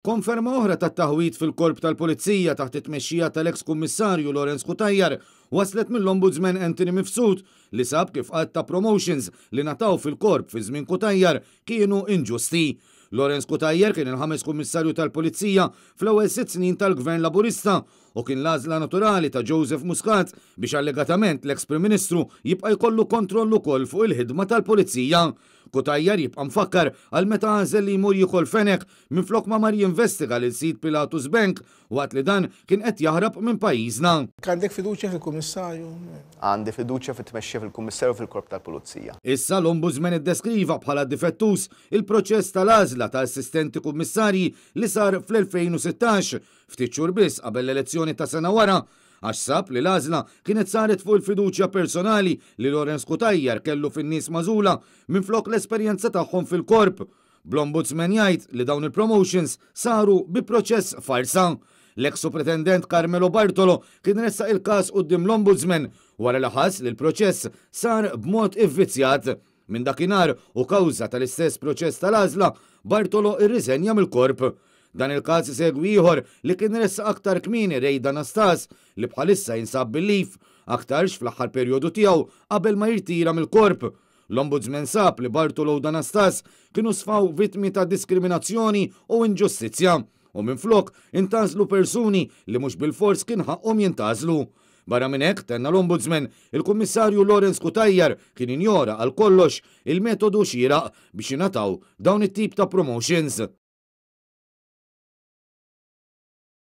Konferma oħra ta' taħwit fil-korp tal-Polizija taħt it-mexxija tal-eks kummissarju Lorenz Kutajjar waslet mill-Ombudsman Anthony Mifsud li sab kif qatt ta' promotions li nataw fil-korp fi żmien Kutajjar kienu inġusti. Lorenz Kutajjer kien il-ħames kummissarju tal-Polizija fl-ewwel sitt snin tal-Gvern Laburista u kien lażla naturali ta' Joseph Muscat biex allegatament l-eks Prim Ministru jibqa' jkollu kontrollu kol fuq il-ħidma tal-Polizija. Kutajjar jibqa' mfakkar għal meta għażel li jmur jikol fenek minn flok ma mar jinvestiga lil sit Pilatus Bank waqt li dan kien qed jaħrab minn pajjiżna. Għandek fiduċja fil-Kummissarju? Għandi fiduċja fit tmexxi fil-Kummissarju fil-Korp tal-Pulizija. Issa l-Ombudsman iddeskriva bħala difettus il-proċess tal-għażla ta' assistenti kummissarji li sar fl-2016 ftit xhur biss qabel l-elezzjoni ta' sena wara għax sab li l kienet saret fuq il-fiduċja personali li Lorenz Kutajjar kellu fin-nies mażula minn flok l-esperjenza tagħhom fil-korp. Blombudsman jgħid li dawn il-promotions saru bi proċess farsa. L-ex-supretendent Carmelo Bartolo kien ressa il-kas qoddim l-ombudsman wara li ħass li l-proċess sar b'mod ivvizjat. Minn dakinhar u kawża tal-istess proċess tal azla Bartolo irriżenja mill-korp. Dan il-każ segwi ieħor li kien ressa aktar kmini rejda Nastas li bħalissa jinsab bil-lif aktarx fl-aħħar perjodu tiegħu qabel ma jirtira mill-korp. L-Ombudsman sab li Bartolo Danastas kienu sfaw vittmi ta' diskriminazzjoni u inġustizzja u minflok intazlu persuni li mhux bil-fors kien ħaqhom jintazlu. Barra minn hekk tenna l-Ombudsman, il-Kummissarju Lorenz Kutajjar kien injora għal kollox il-metodu xieraq biex jingħataw dawn it-tip ta' promotions.